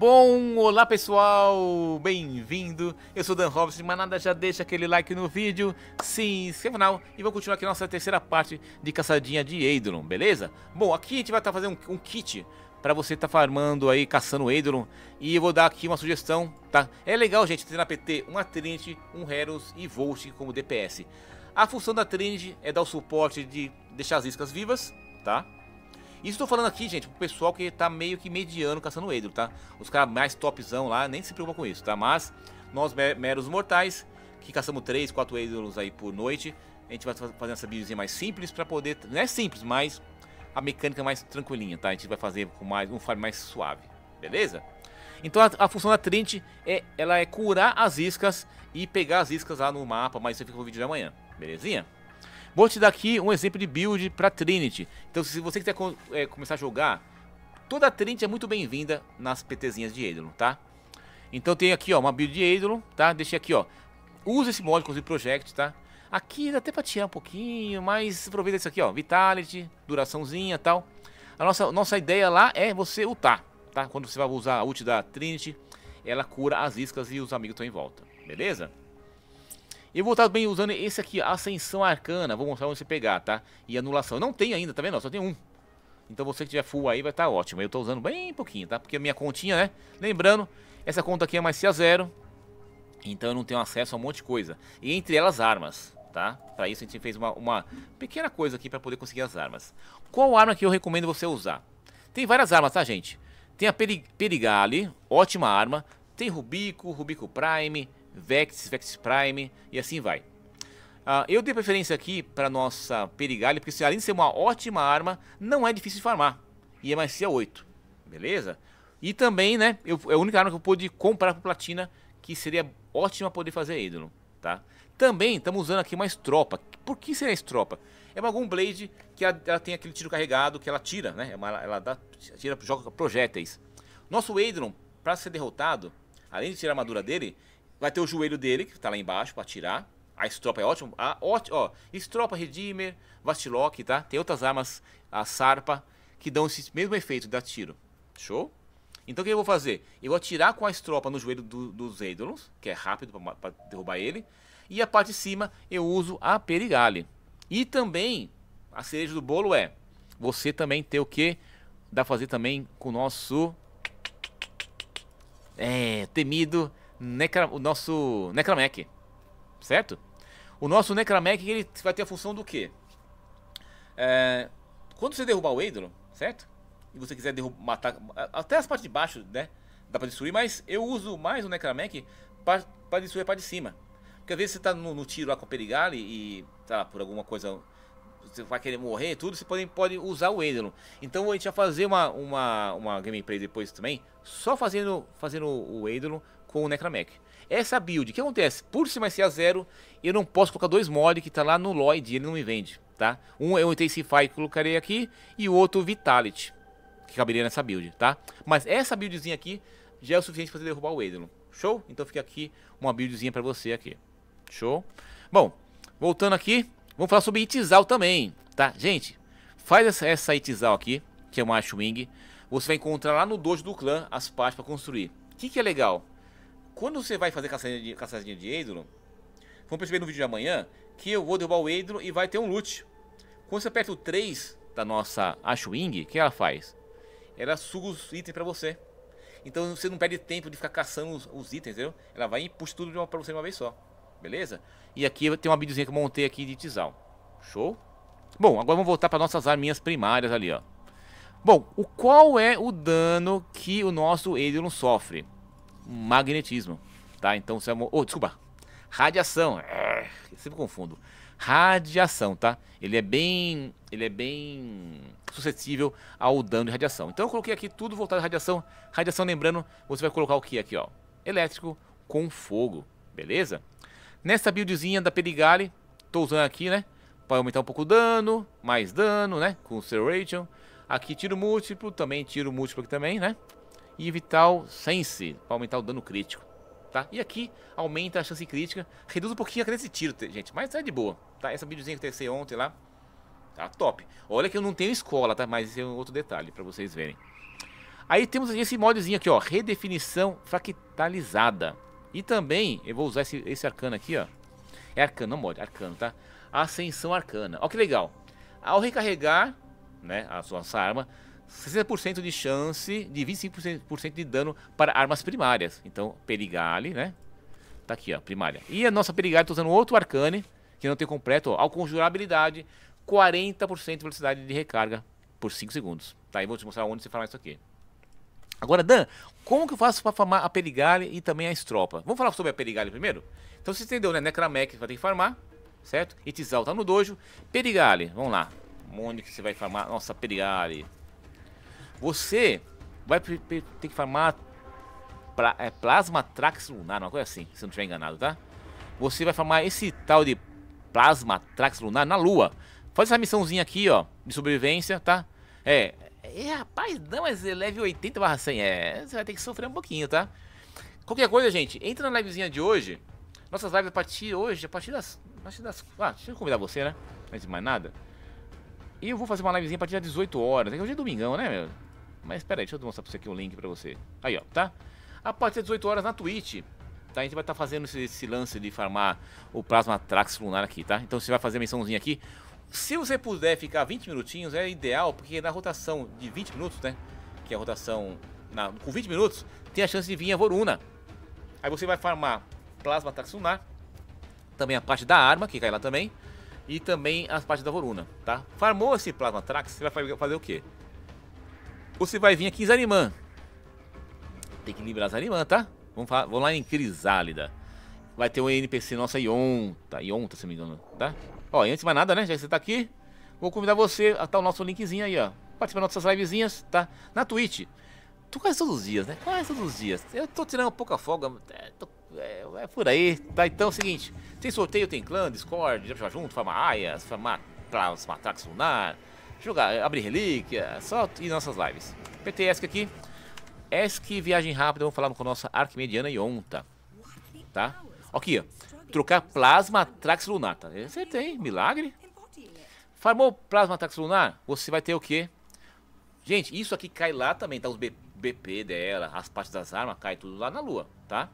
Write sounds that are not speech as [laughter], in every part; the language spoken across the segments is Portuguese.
bom? Olá pessoal, bem-vindo. Eu sou Dan Robson, mas nada já deixa aquele like no vídeo, se inscreva no canal e vamos continuar aqui nossa terceira parte de caçadinha de Eidolon, beleza? Bom, aqui a gente vai estar tá fazendo um, um kit para você estar tá farmando aí, caçando Eidolon e eu vou dar aqui uma sugestão, tá? É legal, gente, ter na PT um Atrinity, um Heros e Volt como DPS. A função da Trinity é dar o suporte de deixar as iscas vivas, tá? Isso tô falando aqui, gente, pro pessoal que tá meio que mediano caçando o Edro, tá? Os caras mais topzão lá nem se preocupam com isso, tá? Mas nós meros mortais, que caçamos 3, 4 Edros aí por noite, a gente vai fazer essa buildzinha mais simples para poder... Não é simples, mas a mecânica mais tranquilinha, tá? A gente vai fazer com mais um farm mais suave, beleza? Então a, a, função da Trint é, ela é curar as iscas e pegar as iscas lá no mapa, mas isso fica pro vídeo de amanhã, belezinha? Vou te dar aqui um exemplo de build para Trinity. Então, se você quiser é, começar a jogar, toda a Trinity é muito bem-vinda nas PTzinhas de Eidolon, tá? Então tem aqui, ó, uma build de Eidolon, tá? Deixei aqui, ó. Usa esse mod, inclusive, Project, tá? Aqui dá até pra tirar um pouquinho, mas aproveita isso aqui, ó. Vitality, duraçãozinha e tal. A nossa, nossa ideia lá é você ultar, tá? Quando você vai usar a ult da Trinity, ela cura as iscas e os amigos estão em volta, beleza? Eu vou estar bem usando esse aqui, Ascensão Arcana. Vou mostrar onde você pegar, tá? E anulação. não tem ainda, tá vendo? só tem um. Então você que tiver full aí vai estar ótimo. Eu estou usando bem pouquinho, tá? Porque a minha continha, né? Lembrando, essa conta aqui é mais ca zero. Então eu não tenho acesso a um monte de coisa. E entre elas, armas, tá? Para isso a gente fez uma, uma pequena coisa aqui para poder conseguir as armas. Qual arma que eu recomendo você usar? Tem várias armas, tá, gente? Tem a Perigale, ótima arma. Tem Rubico, Rubico Prime, Vex, Vex Prime e assim vai. Uh, eu dei preferência aqui para nossa Perigalha, porque além de ser uma ótima arma, não é difícil de farmar. E é mais C8, beleza? E também, né, eu, é a única arma que eu pude comprar com platina, que seria ótima poder fazer ídolo, tá? Também estamos usando aqui uma estropa. Por que seria estropa? É uma blade que ela, ela, tem aquele tiro carregado que ela tira, né? Ela, é ela dá, tira, joga projéteis. Nosso Adron, para ser derrotado, além de tirar a armadura dele, Vai ter o joelho dele, que tá lá embaixo, pra tirar. A estropa é ótima. A, ah, ó, ó, estropa, Redeemer, Vastilock, tá? Tem outras armas, a sarpa, que dão esse mesmo efeito, de tiro. Show? Então o que eu vou fazer? Eu vou atirar com a estropa no joelho do, dos ídolos, que é rápido para derrubar ele. E a parte de cima eu uso a Perigale. E também, a cereja do bolo é, você também ter o que? Dá pra fazer também com o nosso... É, temido necra, o nosso Necramec, certo? O nosso Necramec ele vai ter a função do quê? É, quando você derrubar o Eidolon, certo? E você quiser matar, até as partes de baixo, né? Dá pra destruir, mas eu uso mais o Necramec pra, pra destruir a parte de cima. Porque às vezes você tá no, no tiro lá com o Perigali e, tá lá, por alguma coisa você vai querer morrer tudo, você pode, pode usar o Eidolon. Então a gente vai fazer uma, uma, uma gameplay depois também, só fazendo, fazendo o Eidolon com o Necramec. Essa build, o que acontece? Por ser mais zero, eu não posso colocar dois mods que está lá no Lloyd ele não me vende, tá? Um é o Intensify que colocarei aqui e o outro Vitality, que caberia nessa build, tá? Mas essa buildzinha aqui já é o suficiente para você derrubar o Edelon, Show? Então fica aqui uma buildzinha para você aqui. Show? Bom, voltando aqui, vamos falar sobre Itizal também, tá? Gente, faz essa, essa Itizal aqui, que é uma Ashwing. Você vai encontrar lá no dojo do clã as partes para construir. O que, que é legal? Quando você vai fazer caçadinha de, Eidolon, vão perceber no vídeo de amanhã que eu vou derrubar o Eidolon e vai ter um loot. Quando você aperta o 3 da nossa Ashwing, o que ela faz? Ela suga os itens pra você. Então você não perde tempo de ficar caçando os, os itens, entendeu? Ela vai e puxa tudo de uma, pra você de uma vez só. Beleza? E aqui tem uma videozinha que eu montei aqui de tizal. Show? Bom, agora vamos voltar para nossas arminhas primárias ali, ó. Bom, o qual é o dano que o nosso Eidolon sofre? magnetismo, tá? Então se chama, oh, desculpa, radiação. É, sempre confundo. Radiação, tá? Ele é bem, ele é bem suscetível ao dano de radiação. Então eu coloquei aqui tudo voltado à radiação. Radiação, lembrando, você vai colocar o que aqui, ó? Elétrico com fogo, beleza? Nessa buildzinha da Peligale, tô usando aqui, né? Para aumentar um pouco o dano, mais dano, né? Com o Serration. Aqui tiro múltiplo, também tiro múltiplo aqui também, né? e Vital Sense para aumentar o dano crítico. Tá? E aqui aumenta a chance crítica, reduz um pouquinho a cadência de tiro, gente, mas é de boa. Tá? Essa videozinha que eu testei ontem lá, tá top. Olha que eu não tenho escola, tá? mas esse é um outro detalhe para vocês verem. Aí temos esse modzinho aqui, ó, redefinição fractalizada. E também, eu vou usar esse, esse arcano aqui, ó. É arcano, não mod, arcano, tá? Ascensão arcana. Olha que legal. Ao recarregar, né, a a sua arma, 60% de chance de 25% de dano para armas primárias. Então, Perigale, né? Tá aqui, ó, primária. E a nossa Perigale, tô tá usando outro Arcane, que não tem completo, ó. Ao conjurar habilidade, 40% de velocidade de recarga por 5 segundos. Tá, aí vou te mostrar onde você fará isso aqui. Agora, Dan, como que eu faço para farmar a Perigale e também a Estropa? Vamos falar sobre a Perigale primeiro? Então, você entendeu, né? Necramec vai ter que farmar, certo? Itizal tá no dojo. Perigale, vamos lá. Onde que você vai farmar? Nossa, Perigale. Você vai ter que farmar pra, é, Plasma Trax Lunar, uma coisa assim, se não estiver enganado, tá? Você vai farmar esse tal de Plasma Trax Lunar na Lua. Faz essa missãozinha aqui, ó, de sobrevivência, tá? É, é rapaz, não, mas é level 80 barra 100, é, você vai ter que sofrer um pouquinho, tá? Qualquer coisa, gente, entra na livezinha de hoje. Nossas lives a partir hoje, a partir das... A partir das ah, deixa eu convidar você, né? Antes de mais nada. E eu vou fazer uma livezinha a partir das 18 horas. é Hoje é domingão, né, meu? Mas espera aí, deixa eu mostrar pra você aqui um link pra você. Aí, ó, tá? A partir das 18 horas na Twitch. Tá, a gente vai estar tá fazendo esse, esse, lance de farmar o Plasma Trax Lunar aqui, tá? Então você vai fazer a mençãozinha aqui. Se você puder ficar 20 minutinhos, é ideal, porque na rotação de 20 minutos, né? Que é a rotação na, com 20 minutos, tem a chance de vir a Voruna. Aí você vai farmar Plasma Trax Lunar, também a parte da arma, que cai lá também, e também as partes da Voruna, tá? Farmou esse Plasma Trax, você vai fazer o quê? você vai vir aqui em Zarimã. Tem que liberar Zarimã, tá? Vamos, falar, vamos lá em Crisálida. Vai ter um NPC aí Ionta. Ionta, se não me engano, tá? Ó, e antes de mais nada, né? Já que você tá aqui, vou convidar você a tá o nosso linkzinho aí, ó. Participar das nossas livezinhas, tá? Na Twitch. Tu quase todos os dias, né? Quase todos os dias. Eu tô tirando pouca folga. É, tô, é, é, por aí, tá? Então é o seguinte: tem sorteio, tem clã, Discord, já junto, farma Aias, os Matrax Lunar jogar, abrir relíquia, só ir nossas lives. PT aqui. ESC Viagem Rápida, vamos falar com a nossa Arquimediana Ionta. Tá? Aqui, ó. Trocar Plasma Trax Lunar, tá? Você tem, milagre. Farmou Plasma Trax Lunar, você vai ter o quê? Gente, isso aqui cai lá também, tá? Os BP dela, as partes das armas, cai tudo lá na lua, tá?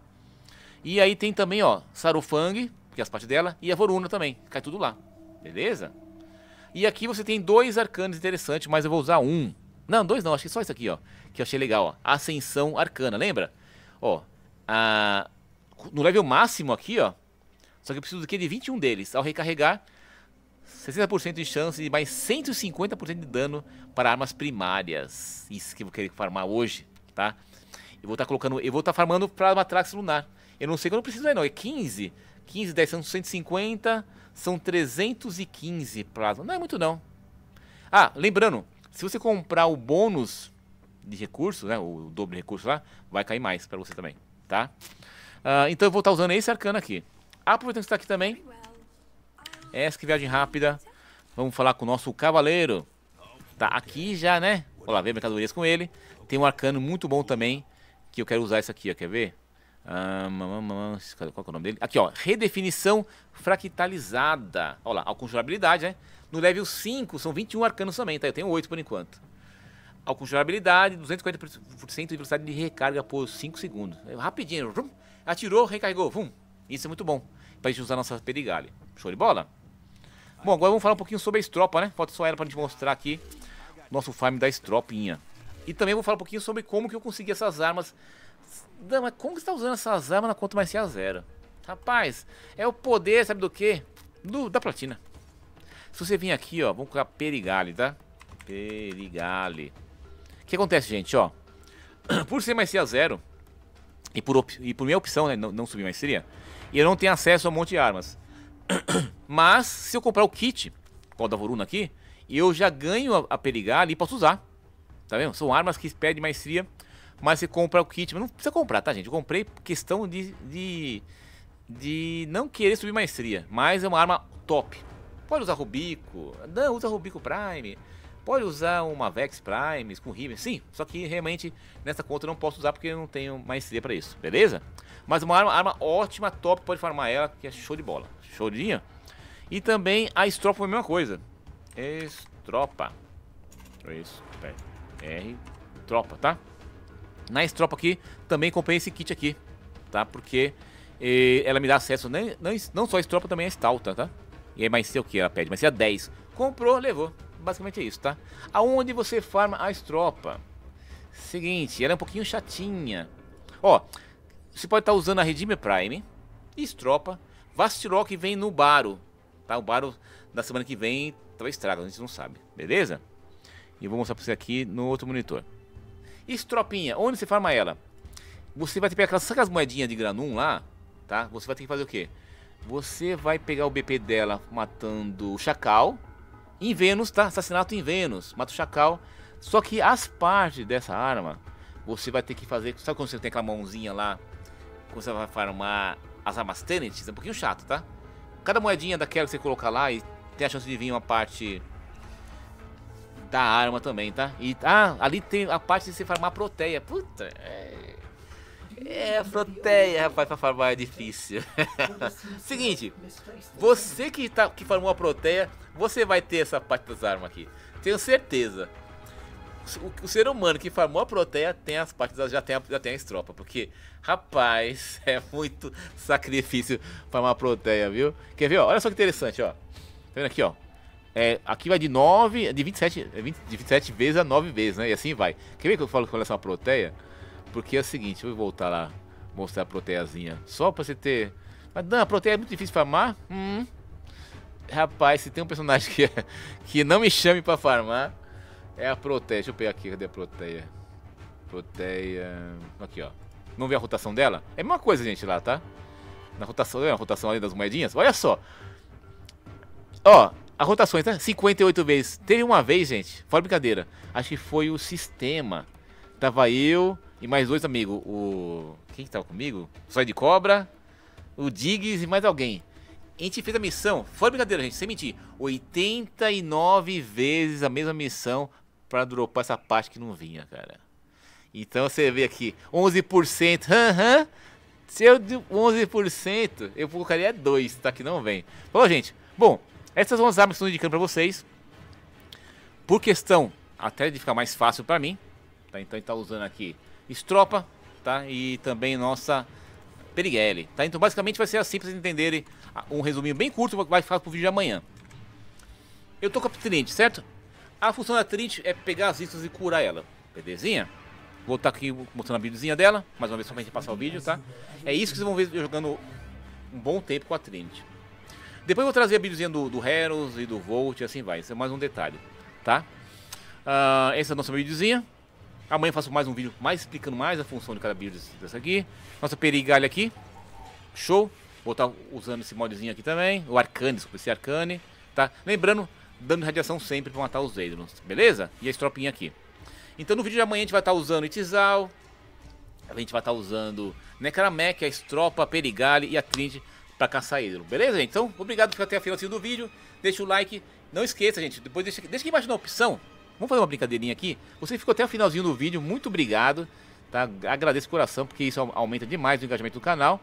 E aí tem também, ó, Sarufang, que é as partes dela, e a Voruna também, cai tudo lá. Beleza? E aqui você tem dois arcanos interessantes, mas eu vou usar um. Não, dois não, acho que só isso aqui, ó. Que eu achei legal, ó. Ascensão arcana, lembra? Ó, a... no level máximo aqui, ó. Só que eu preciso do que de 21 deles. Ao recarregar, 60% de chance e mais 150% de dano para armas primárias. Isso que eu vou querer farmar hoje, tá? Eu vou estar tá colocando, eu vou estar tá farmando para Matrax Lunar. Eu não sei quando eu preciso aí não, é 15. 15, 10, são 150, são 315 plasma. Não é muito não. Ah, lembrando, se você comprar o bônus de recurso, né, o dobro de recurso lá, vai cair mais para você também, tá? Uh, então eu vou estar tá usando esse arcano aqui. Aproveitando que está aqui também. É, essa que é viagem rápida. Vamos falar com o nosso cavaleiro. Tá aqui já, né? Olha lá, vem mercadorias com ele. Tem um arcano muito bom também, que eu quero usar esse aqui, ó, quer ver? Ah, qual é o nome dele? Aqui, ó. Redefinição fractalizada. Olha lá, alconjurabilidade, né? No level 5, são 21 arcanos também, tá? Eu tenho 8 por enquanto. Alconjurabilidade, 240% de velocidade de recarga por 5 segundos. É rapidinho. Vum, atirou, recarregou. Vum. Isso é muito bom. Pra gente usar nossa perigalha. Show de bola? Bom, agora vamos falar um pouquinho sobre a estropa, né? Falta só ela pra gente mostrar aqui nosso farm da estropinha. E também vou falar um pouquinho sobre como que eu consegui essas armas Dama, como que você tá usando essas armas na conta mais se a zero? Rapaz, é o poder, sabe do que? Do, da platina. Se você vir aqui, ó, vamos colocar Perigale, tá? Perigale. O que acontece, gente, ó? [clears throat] Por ser mais ser a zero, e por, e por minha opção, né, não, não subir mais seria, eu não tenho acesso a um monte de armas. [clears throat] Mas, se eu comprar o kit, qual da Voruna aqui, eu já ganho a, a Perigale e posso usar. Tá vendo? São armas que pedem maestria mas você compra o kit. Mas não precisa comprar, tá, gente? Eu comprei por questão de, de, de não querer subir maestria. Mas é uma arma top. Pode usar Rubico. Não, usa Rubico Prime. Pode usar uma Vex Prime com Riven. Sim, só que realmente nessa conta eu não posso usar porque eu não tenho maestria pra isso, beleza? Mas uma arma, arma ótima, top. Pode farmar ela, que é show de bola. Show de linha. E também a estropa foi a mesma coisa. Estropa. Isso, R, tropa, tá? Na estropa aqui, também comprei esse kit aqui, tá? Porque e, eh, ela me dá acesso, não, não só a estropa, também a estalta, tá? E aí mais ser o que ela pede? mas ser a 10. Comprou, levou. Basicamente é isso, tá? Aonde você farma a estropa? Seguinte, ela é um pouquinho chatinha. Ó, você pode estar tá usando a Redeemer Prime, estropa, Vastiló vem no Baro, tá? O Baro da semana que vem talvez traga, a gente não sabe, beleza? E eu vou mostrar pra você aqui no outro monitor. Estropinha, onde você forma ela? Você vai ter que pegar aquelas, aquelas moedinhas de granum lá, tá? Você vai ter que fazer o quê? Você vai pegar o BP dela matando o Chacal. Em Vênus, tá? Assassinato em Vênus. Mata o Chacal. Só que as partes dessa arma, você vai ter que fazer... Sabe quando você tem aquela mãozinha lá? Quando você vai farmar as armas tenentes? É um pouquinho chato, tá? Cada moedinha daquela que você colocar lá e tem a chance de vir uma parte da arma também, tá? E, ah, ali tem a parte de você farmar proteia. Puta, é... É, proteia, rapaz, pra farmar é difícil. [laughs] Seguinte, você que, tá, que farmou a proteia, você vai ter essa parte das armas aqui. Tenho certeza. O, o ser humano que farmou a proteia tem as partes, já tem, a, já tem a estropa. Porque, rapaz, [laughs] é muito sacrifício farmar a proteia, viu? Quer ver, ó? Olha só que interessante, ó. Tá vendo aqui, ó? É, aqui vai de 9, de 27, 20, é, de 27 vezes a 9 vezes, né? E assim vai. Quer ver que eu falo com relação à proteia? Porque é o seguinte, eu vou voltar lá, mostrar a proteazinha Só pra você ter... Mas, não a proteia é muito difícil de farmar? Hum. Rapaz, se tem um personagem que, é, que não me chame pra farmar, é a proteia. Deixa eu pegar aqui, cadê a proteia? Proteia... Aqui, ó. Não vê a rotação dela? É a mesma coisa, gente, lá, tá? Na rotação, a rotação ali das moedinhas. Olha só. Ó, as rotações, né? tá? 58 vezes. Teve uma vez, gente, fora brincadeira. Acho que foi o sistema. Tava eu e mais dois amigos. O. Quem que tava comigo? Só de Cobra, o Diggs e mais alguém. A gente fez a missão, fora brincadeira, gente, sem mentir. 89 vezes a mesma missão para dropar essa parte que não vinha, cara. Então você vê aqui, 11%. Aham. Uhum. Se eu 11%, eu colocaria 2, tá? Que não vem. Falou, gente. Bom, essas são as armas que estou indicando para vocês. Por questão, até de ficar mais fácil para mim. Tá? Então a gente está usando aqui estropa tá? e também nossa periguele. Tá? Então basicamente vai ser assim para vocês entenderem um resuminho bem curto vai ficar para o vídeo de amanhã. Eu tô com a Trinity, certo? A função da Trinity é pegar as listas e curar ela. Belezinha? Vou estar tá aqui mostrando a videozinha dela, mais uma vez só pra gente passar o vídeo, tá? É isso que vocês vão ver jogando um bom tempo com a Trinity. Depois eu vou trazer a bíbliazinha do, do Heros e do Volt e assim vai. Isso é mais um detalhe, tá? Uh, essa é a nossa bíbliazinha. Amanhã eu faço mais um vídeo mais explicando mais a função de cada bíblia dessa aqui. Nossa perigalha aqui. Show. Vou estar usando esse modzinho aqui também. O Arcane, desculpa, esse Arcane. Tá? Lembrando, dando radiação sempre para matar os Eidolons. Beleza? E a estropinha aqui. Então no vídeo de amanhã a gente vai estar tá usando Itizal. A gente vai estar tá usando Necramec, a estropa, a Perigale e a Trinity para caçar ídolo. Beleza, gente? Então, obrigado por ficar até a final do vídeo. Deixa o like. Não esqueça, gente. Depois deixa, deixa aqui embaixo na opção. Vamos fazer uma brincadeirinha aqui. Você ficou até o finalzinho do vídeo. Muito obrigado. Tá? Agradeço o coração, porque isso aumenta demais o engajamento do canal.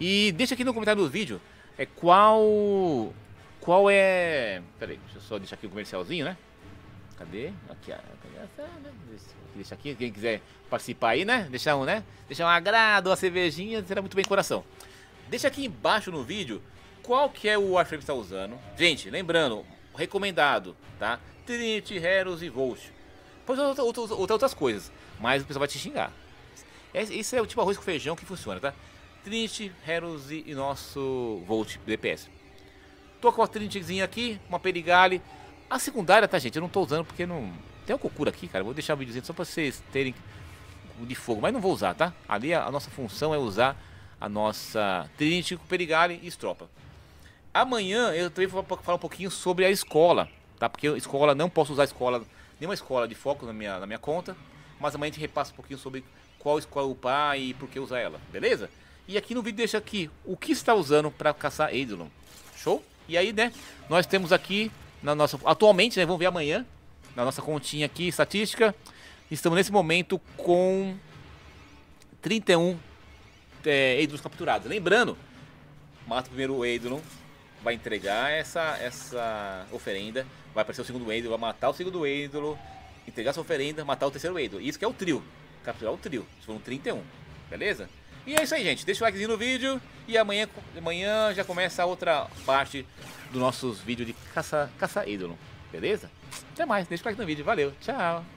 E deixa aqui no comentário do vídeo é qual... Qual é... Peraí, deixa eu só deixar aqui o comercialzinho, né? Cadê? Aqui, né? Deixa aqui, quem quiser participar aí, né? Deixar um, né? Deixar um agrado, uma cervejinha, será muito bem coração. Deixa aqui embaixo no vídeo qual que é o Warframe que está usando. Gente, lembrando, recomendado, tá? Trinity, Heroes e Volt. Pode usar outras, outras coisas, mas o pessoal vai te xingar. Esse é o tipo arroz com feijão que funciona, tá? Trinity, Heroes e nosso Volt DPS. Tô com a Trinityzinha aqui, uma Perigale. A secundária, tá, gente? Eu não tô usando porque não... Tem um cocura aqui, cara. Vou deixar o um videozinho só pra vocês terem de fogo, mas não vou usar, tá? Ali a, a nossa função é usar a nossa Tenente com Perigale e Estropa. Amanhã eu também vou falar um pouquinho sobre a escola, tá? Porque escola, não posso usar escola, nenhuma escola de foco na minha, na minha conta, mas amanhã a gente repassa um pouquinho sobre qual escola upar e por que usar ela, beleza? E aqui no vídeo deixa aqui o que está usando para caçar Eidolon. Show? E aí, né, nós temos aqui na nossa atualmente, né, vamos ver amanhã, na nossa continha aqui estatística, estamos nesse momento com 31 é, Eidolon capturados. Lembrando, mata o primeiro Eidolon, vai entregar essa, essa oferenda, vai aparecer o segundo Eidolon, vai matar o segundo Eidolon, entregar essa oferenda, matar o terceiro Eidolon. Isso que é o trio, capturar o trio. Isso foram 31, beleza? E é isso aí, gente. Deixa o likezinho no vídeo e amanhã, amanhã já começa a outra parte dos nossos vídeos de caça, caça ídolo. Beleza? Até mais. Deixa o like no vídeo. Valeu. Tchau.